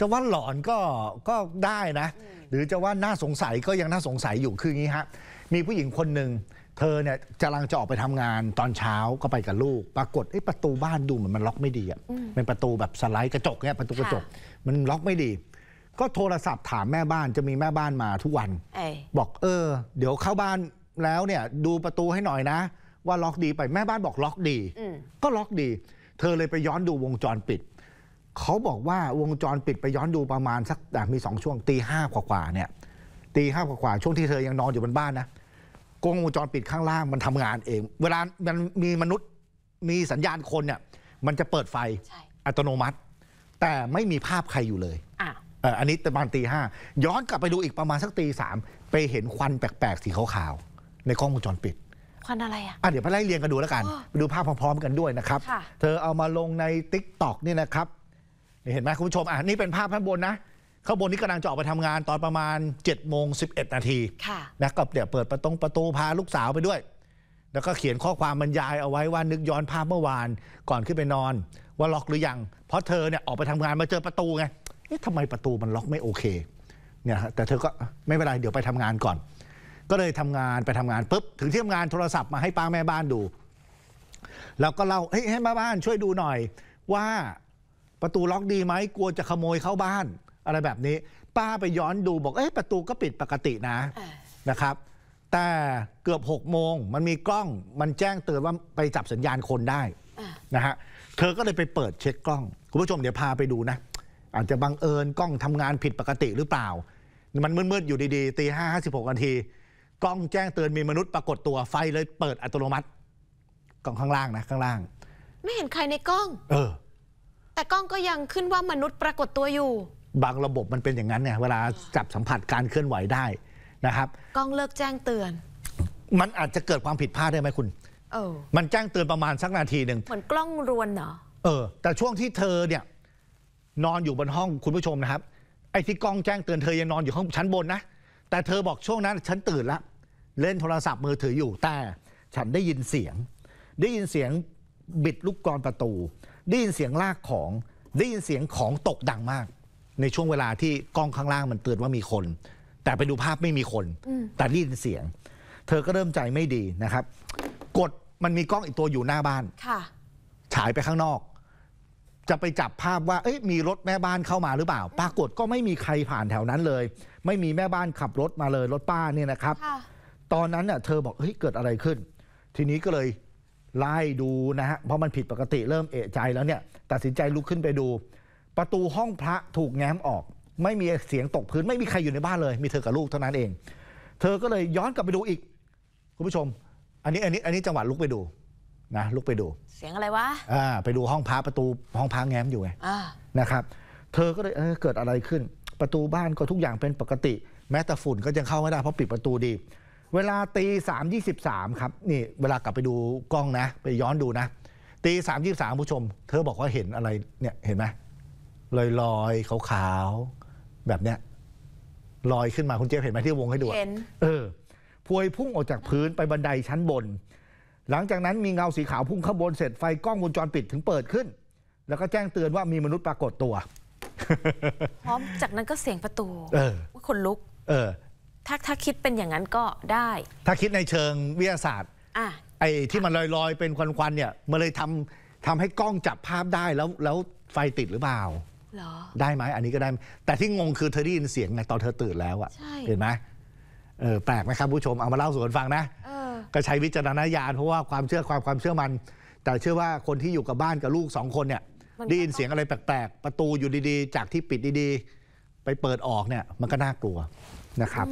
จะว่าหลอนก็ก็ได้นะ หรือจะว่าน่าสงสัยก็ยังน่าสงสัยอยู่คืออย่างนี้ฮะมีผู้หญิงคนหนึ่งเธอเนี่ยกำลังจะออกไปทำงานตอนเช้าก็ไปกับลูกปรากฏไอ้ประตูบ้านดูเหมือนมันล็อกไม่ดีอ่ะเป็นประตูแบบสไลด์กระจกเนี่ยประตูกระจกมันล็อกไม่ดี ก็โทรศัพท์ถามแม่บ้านจะมีแม่บ้านมาทุกวันบอกเออ เดี๋ยวเข้าบ้านแล้วเนี่ยดูประตูให้หน่อยนะ ว่าล็อกดีไปแม่บ้านบอกล็อกดีก็ล็อกดี เธอเลยไปย้อนดูวงจรปิดเขาบอกว่าวงจรปิดไปย้อนดูประมาณ สัก มีสองช่วงตีห้ากว่าาเนี่ยตีห้ากว่าาช่วงที่เธอยังนอนอยู่บนบ้านนะกล้องวงจรปิดข้างล่างมันทำงานเอง เวลา มันมีมนุษย์มีสัญญาณคนเนี่ย มันจะเปิดไฟอัตโนมัติ แต่ไม่มีภาพใครอยู่เลยอันนี้ประมาณตีห้าย้อนกลับไปดูอีกประมาณสัก ตีสามไปเห็นควันแปลกๆสีขาวๆในกล้องวงจรปิดควันอะไรอ่ะอ่ะเดี๋ยวไปไล่เรียงกันดูแล้วกันไปดูภาพพร้อมๆกันด้วยนะครับ เธอเอามาลงในติ k t อกนี่นะครับเห็นไหมคุณผู้ชม อ่ะ นี่เป็นภาพข้างบนนะ ข้างบนนี้กำลังจะออกไปทำงานตอนประมาณ7จ็ดโมงสินาทีะนะก็เดี๋ยวเปิดประตงประตู พาลูกสาวไปด้วย แล้วก็เขียนข้อความบรรยายเอาไว้ว่า นึกย้อนภาพเมื่อวานก่อนขึ้นไปนอน ว่าล็อกหรือยังเพราะเธอเนี่ยออกไปทำงานมาเจอประตูไงเอ๊ะทำไมประตูมันล็อกไม่โอเค เนี่ยแต่เธอก็ไม่เป็นไรเดี๋ยวไปทำงานก่อน ก็เลยทำงานไปทำงานปุ๊บถึงที่ทำงานโทรศัพท์มาให้ป้าแม่บ้านดูแล้วก็เล่าเฮ้ยให้แม่บ้านช่วยดูหน่อยว่าประตูล็อกดีไหม กลัวจะขโมยเข้าบ้าน อะไรแบบนี้ ป้าไปย้อนดูบอกเอ๊ะประตูก็ปิดปกตินะนะครับ แต่เกือบ6กโมงมันมีกล้องมันแจ้งเตือนว่าไปจับสัญญาณคนได้นะฮะเธอก็เลยไปเปิดเช็คกล้อง คุณผู้ชมเดี๋ยวพาไปดูนะ อาจจะบังเอิญกล้องทำงานผิดปกติหรือเปล่า มันมืดๆอยู่ดีๆตีห้าห้าสิบหกนาที กล้องแจ้งเตือนมีมนุษย์ปรากฏตัวไฟเลยเปิดอัตโนมัติ กล้องข้างล่างนะข้างล่าง ไม่เห็นใครในกล้อง เออแต่กล้องก็ยังขึ้นว่ามนุษย์ปรากฏตัวอยู่ บางระบบมันเป็นอย่างนั้นเนี่ย เวลาจับสัมผัสการเคลื่อนไหวได้นะครับ กล้องเลิกแจ้งเตือน มันอาจจะเกิดความผิดพลาดได้ไหมคุณ เออมันแจ้งเตือนประมาณสักนาทีหนึ่งเหมือนกล้องรวนเหรอเออแต่ช่วงที่เธอเนี่ยนอนอยู่บนห้องคุณผู้ชมนะครับ ไอ้ที่กล้องแจ้งเตือนเธอยังนอนอยู่ห้องชั้นบนนะแต่เธอบอกช่วงนั้นฉันตื่นละ เล่นโทรศัพท์มือถืออยู่แต่ฉันได้ยินเสียง ได้ยินเสียงบิดลูกกรอนประตู ได้ยินเสียงลากของ ได้ยินเสียงของตกดังมาก ในช่วงเวลาที่กล้องข้างล่างมันเตือนว่ามีคน แต่ไปดูภาพไม่มีคน แต่ได้ยินเสียง เธอก็เริ่มใจไม่ดีนะครับ กดมันมีกล้องอีกตัวอยู่หน้าบ้านฉายไปข้างนอก จะไปจับภาพว่า เอ๊ะมีรถแม่บ้านเข้ามาหรือเปล่าปรากฏก็ไม่มีใครผ่านแถวนั้นเลย ไม่มีแม่บ้านขับรถมาเลยรถป้าเนี่ยนะครับตอนนั้นเน่ยเธอบอกเฮ้ยเกิดอะไรขึ้น ทีนี้ก็เลยไล่ดูนะฮะเพราะมันผิดปกติเริ่มเอะใจแล้วเนี่ยตัดสินใจลุกขึ้นไปดู ประตูห้องพระถูกแง้มออก ไม่มีเสียงตกพื้น ไม่มีใครอยู่ในบ้านเลย มีเธอกับลูกเท่านั้นเอง เธอก็เลยย้อนกลับไปดูอีก คุณผู้ชม อันนี้อันนี้อันนี้จังหวะลุกไปดูนะลุกไปดู เสียงอะไรวะอ่าไปดูห้องพระประตูห้องพระแง้มอยู่ไงอ่านะครับ เธอก็เลยเออเกิดอะไรขึ้น ประตูบ้านก็ทุกอย่างเป็นปกติแม้แต่ฝุ่นก็ยังเข้าไม่ได้เพราะปิดประตูดีเวลาตีสามยี่สิบสามครับนี่เวลากลับไปดูกล้องนะ ไปย้อนดูนะ ตีสามยี่สามผู้ชม เธอบอกว่าเห็นอะไรเนี่ยเห็นไหมลอยลอยขาวขาวแบบเนี้ยลอยขึ้นมาคุณเจฟเห็นไหมที่วงให้ดูเห็นเออพวยพุ่งออกจากพื้นไปบันไดชั้นบน หลังจากนั้นมีเงาสีขาว พุ่งข้างบน เสร็จไฟกล้องวงจรปิดถึงเปิดขึ้น แล้วก็แจ้งเตือนว่ามีมนุษย์ปรากฏตัว พร้อมจากนั้นก็เสียงประตูเออคนลุก เออถ้าถ้าคิดเป็นอย่างนั้นก็ได้ ถ้าคิดในเชิงวิทยาศาสตร์อไอ้ที่มันลอยๆ เป็นควันๆ เนี่ยมันเลยทำทำให้กล้องจับภาพได้แล้วแล้วไฟติดหรือเปล่าได้ไหม อันนี้ก็ได้ แต่ที่งงคือเธอได้ยินเสียงไงตอนเธอตื่นแล้วอะเห็นไหมเออแปลกไหมครับผู้ชม เอามาเล่าสู่กันฟังนะ ก็ใช้วิจารณญาณเพราะว่าความเชื่อความความเชื่อมัน แต่เชื่อว่าคนที่อยู่กับบ้านกับลูกสองคนเนี่ยได้ยินเสียงอะไรแปลกๆ ประตูอยู่ดีๆ จากที่ปิดดีๆ ไปเปิดออกเนี่ยมันก็น่ากลัวนะครับ